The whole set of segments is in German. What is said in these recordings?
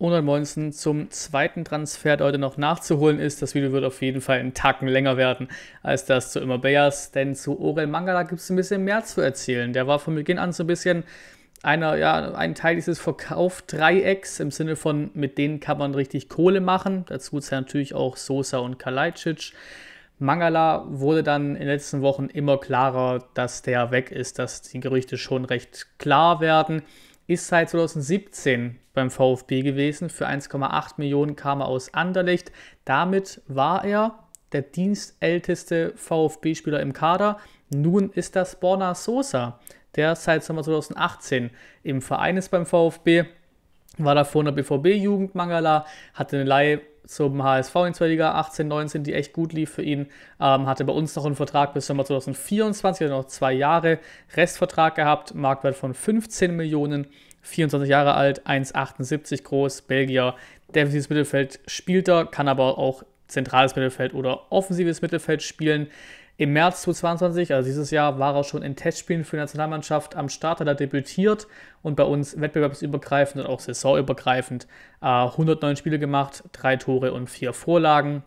Und 119 zum zweiten Transfer, der heute noch nachzuholen ist. Das Video wird auf jeden Fall einen Tacken länger werden als das zu Immer Bayers, denn zu Orel Mangala gibt es ein bisschen mehr zu erzählen. Der war von Beginn an so ein bisschen einer, ja, ein Teil dieses Verkauf-Dreiecks im Sinne von, mit denen kann man richtig Kohle machen. Dazu zählen natürlich auch Sosa und Kalajdzic. Mangala wurde dann in den letzten Wochen immer klarer, dass der weg ist, dass die Gerüchte schon recht klar werden ist seit 2017 beim VfB gewesen. Für 1,8 Millionen kam er aus Anderlecht. Damit war er der dienstälteste VfB-Spieler im Kader. Nun ist das Borna Sosa, der seit Sommer 2018 im Verein ist beim VfB. War davor in der BVB-Jugend Mangala, hatte eine Leihe zum HSV in Zweitliga 18, 19, die echt gut lief für ihn. Ähm, hatte bei uns noch einen Vertrag bis Sommer 2024, also noch zwei Jahre Restvertrag gehabt, Marktwert von 15 Millionen, 24 Jahre alt, 1,78 groß, Belgier, defensives Mittelfeld spielt er, kann aber auch zentrales Mittelfeld oder offensives Mittelfeld spielen. Im März 2022, also dieses Jahr, war er schon in Testspielen für die Nationalmannschaft am Start, hat er debütiert und bei uns wettbewerbsübergreifend und auch saisonübergreifend äh, 109 Spiele gemacht, drei Tore und vier Vorlagen.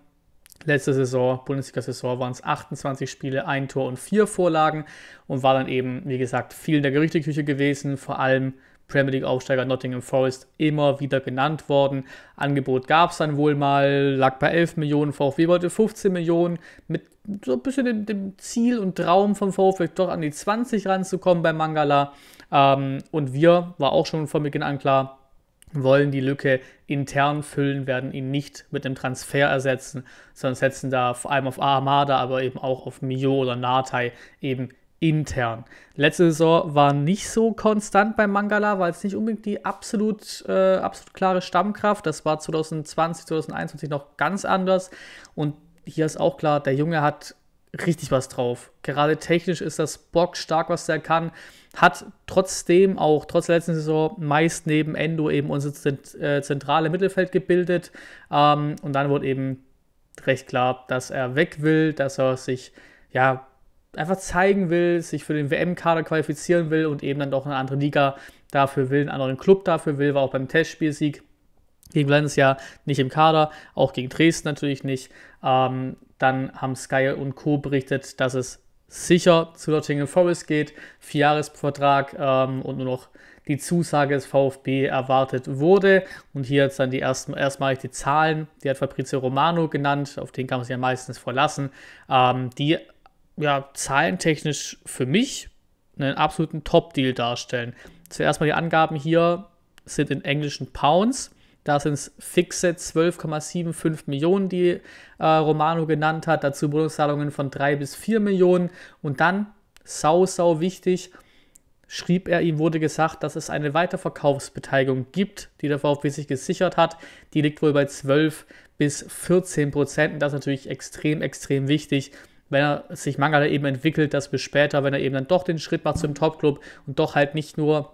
Letzte Saison, Bundesliga-Saison, waren es 28 Spiele, ein Tor und vier Vorlagen und war dann eben, wie gesagt, viel in der Gerüchteküche gewesen, vor allem Premier League-Aufsteiger Nottingham Forest immer wieder genannt worden. Angebot gab es dann wohl mal, lag bei 11 Millionen, VfB wollte 15 Millionen, mit so ein bisschen dem, dem Ziel und Traum vom VfB doch an die 20 ranzukommen bei Mangala. Ähm, und wir, war auch schon von Beginn an klar, wollen die Lücke intern füllen, werden ihn nicht mit einem Transfer ersetzen, sondern setzen da vor allem auf Armada, aber eben auch auf Mio oder Natai eben intern. Letzte Saison war nicht so konstant bei Mangala, war jetzt nicht unbedingt die absolut, äh, absolut klare Stammkraft. Das war 2020, 2021 noch ganz anders. Und hier ist auch klar, der Junge hat richtig was drauf. Gerade technisch ist das Bock stark, was der kann. Hat trotzdem auch, trotz der letzten Saison, meist neben Endo eben unser äh, zentrale Mittelfeld gebildet. Ähm, und dann wurde eben recht klar, dass er weg will, dass er sich ja einfach zeigen will, sich für den WM-Kader qualifizieren will und eben dann doch eine andere Liga dafür will, einen anderen Club dafür will, war auch beim Testspielsieg gegen Leines ja nicht im Kader, auch gegen Dresden natürlich nicht. Ähm, dann haben Sky und Co. berichtet, dass es sicher zu Nottingham Forest geht, Vierjahresvertrag ähm, und nur noch die Zusage des VfB erwartet wurde. Und hier jetzt dann die ersten, erstmalig die Zahlen, die hat Fabrizio Romano genannt, auf den kann man sich ja meistens verlassen, ähm, die ja, zahlentechnisch für mich einen absoluten Top-Deal darstellen. Zuerst mal die Angaben hier sind in englischen Pounds. Da sind es fixe 12,75 Millionen, die äh, Romano genannt hat. Dazu Bonuszahlungen von 3 bis 4 Millionen. Und dann, sau, sau wichtig, schrieb er, ihm wurde gesagt, dass es eine Weiterverkaufsbeteiligung gibt, die der VfB sich gesichert hat. Die liegt wohl bei 12 bis 14 Prozent. Das ist natürlich extrem, extrem wichtig, wenn er sich Mangala eben entwickelt, dass wir später, wenn er eben dann doch den Schritt macht zum Topclub und doch halt nicht nur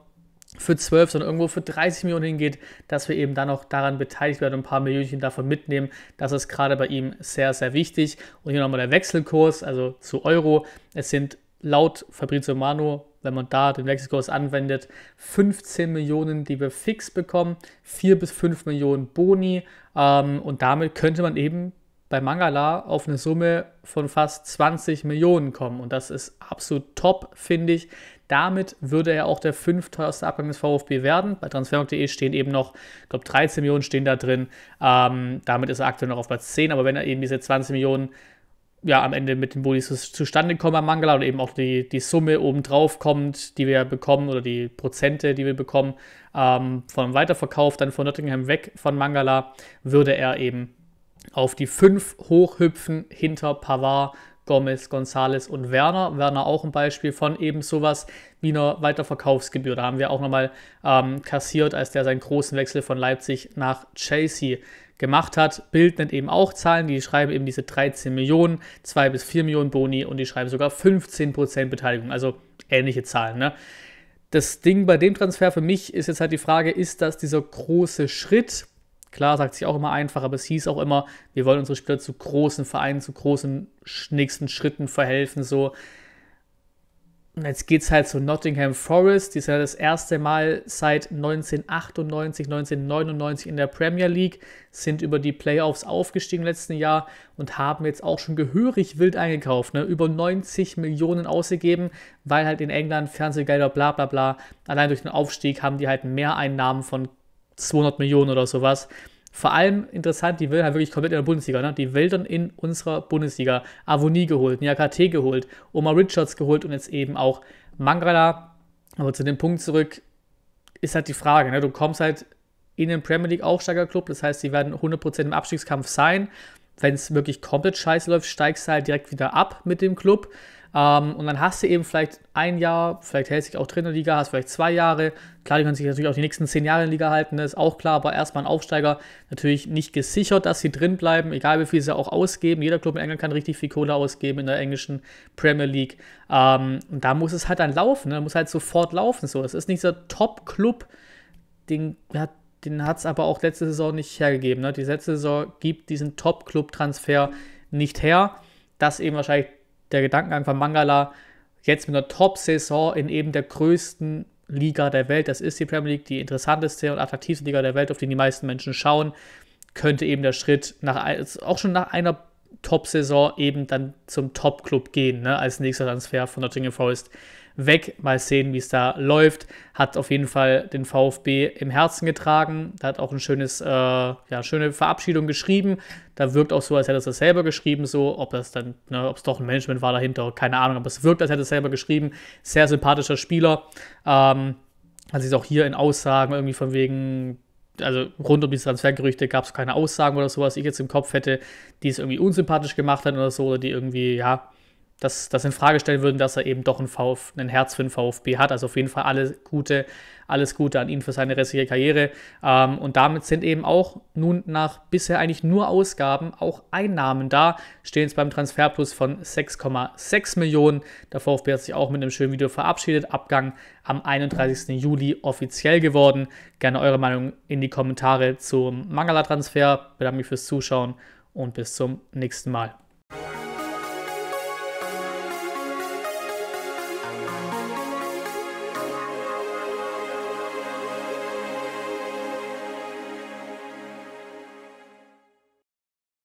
für 12, sondern irgendwo für 30 Millionen hingeht, dass wir eben dann auch daran beteiligt werden und ein paar Millionen davon mitnehmen. Das ist gerade bei ihm sehr, sehr wichtig. Und hier nochmal der Wechselkurs, also zu Euro. Es sind laut Fabrizio Mano, wenn man da den Wechselkurs anwendet, 15 Millionen, die wir fix bekommen, 4 bis 5 Millionen Boni. Ähm, und damit könnte man eben bei Mangala auf eine Summe von fast 20 Millionen kommen. Und das ist absolut top, finde ich. Damit würde er auch der fünfteuerste Abgang des VfB werden. Bei Transfer.de stehen eben noch, ich glaube, 13 Millionen stehen da drin. Ähm, damit ist er aktuell noch auf Platz 10. Aber wenn er eben diese 20 Millionen ja, am Ende mit den Bonis zustande kommen am Mangala und eben auch die, die Summe obendrauf kommt, die wir bekommen oder die Prozente, die wir bekommen, ähm, vom Weiterverkauf dann von Nottingham weg von Mangala, würde er eben auf die fünf hochhüpfen hinter Pavard, Gomez, Gonzales und Werner. Werner auch ein Beispiel von eben sowas wie einer Weiterverkaufsgebühr. Da haben wir auch nochmal ähm, kassiert, als der seinen großen Wechsel von Leipzig nach Chelsea gemacht hat. Bild nennt eben auch Zahlen, die schreiben eben diese 13 Millionen, 2 bis 4 Millionen Boni und die schreiben sogar 15% Beteiligung, also ähnliche Zahlen. Ne? Das Ding bei dem Transfer für mich ist jetzt halt die Frage, ist das dieser große Schritt Klar, sagt sich auch immer einfach, aber es hieß auch immer, wir wollen unsere Spieler zu großen Vereinen, zu großen nächsten Schritten verhelfen. So. Und jetzt geht es halt zu Nottingham Forest, die ist ja das erste Mal seit 1998, 1999 in der Premier League, sind über die Playoffs aufgestiegen im letzten Jahr und haben jetzt auch schon gehörig wild eingekauft, ne? über 90 Millionen ausgegeben, weil halt in England Fernsehgelder, bla bla bla, allein durch den Aufstieg haben die halt mehr Einnahmen von 200 Millionen oder sowas. Vor allem interessant, die will halt wirklich komplett in der Bundesliga. Ne? Die will dann in unserer Bundesliga Avoni geholt, Niakate geholt, Omar Richards geholt und jetzt eben auch Mangala. Aber zu dem Punkt zurück ist halt die Frage. Ne? Du kommst halt in den Premier League Club, das heißt, sie werden 100% im Abstiegskampf sein. Wenn es wirklich komplett scheiße läuft, steigst du halt direkt wieder ab mit dem Club. Ähm, und dann hast du eben vielleicht ein Jahr, vielleicht hältst du dich auch drin in der Liga, hast vielleicht zwei Jahre. Klar, die können sich natürlich auch die nächsten zehn Jahre in der Liga halten, ist auch klar, aber erstmal ein Aufsteiger natürlich nicht gesichert, dass sie drin bleiben, egal wie viel sie auch ausgeben. Jeder Club in England kann richtig viel Kohle ausgeben in der englischen Premier League. Ähm, und da muss es halt dann laufen, ne? muss halt sofort laufen. So, das ist nicht dieser Top-Club, den hat den hat es aber auch letzte Saison nicht hergegeben. Ne? Die letzte Saison gibt diesen Top-Club-Transfer nicht her. Das eben wahrscheinlich der Gedankengang von Mangala, jetzt mit einer Top-Saison in eben der größten Liga der Welt, das ist die Premier League, die interessanteste und attraktivste Liga der Welt, auf die die meisten Menschen schauen, könnte eben der Schritt nach, also auch schon nach einer Top-Saison eben dann zum Top-Club gehen, ne? als nächster Transfer von Nottingham Forest weg. Mal sehen, wie es da läuft. Hat auf jeden Fall den VfB im Herzen getragen. Da hat auch ein schönes, äh, ja, schöne Verabschiedung geschrieben. Da wirkt auch so, als hätte es das selber geschrieben, so, ob das dann, ne, ob es doch ein Management war dahinter, keine Ahnung, aber es wirkt, als hätte es selber geschrieben. Sehr sympathischer Spieler. Ähm, also ist auch hier in Aussagen irgendwie von wegen, also rund um die Transfergerüchte gab es keine Aussagen oder sowas, ich jetzt im Kopf hätte, die es irgendwie unsympathisch gemacht hat oder so, oder die irgendwie, ja, das, das in Frage stellen würden, dass er eben doch ein, Vf, ein Herz für den VfB hat. Also auf jeden Fall alles Gute, alles Gute an ihn für seine restliche Karriere. Ähm, und damit sind eben auch nun nach bisher eigentlich nur Ausgaben auch Einnahmen da. Stehen jetzt beim Transferplus von 6,6 Millionen. Der VfB hat sich auch mit einem schönen Video verabschiedet. Abgang am 31. Juli offiziell geworden. Gerne eure Meinung in die Kommentare zum Mangala-Transfer. Bedanke mich fürs Zuschauen und bis zum nächsten Mal.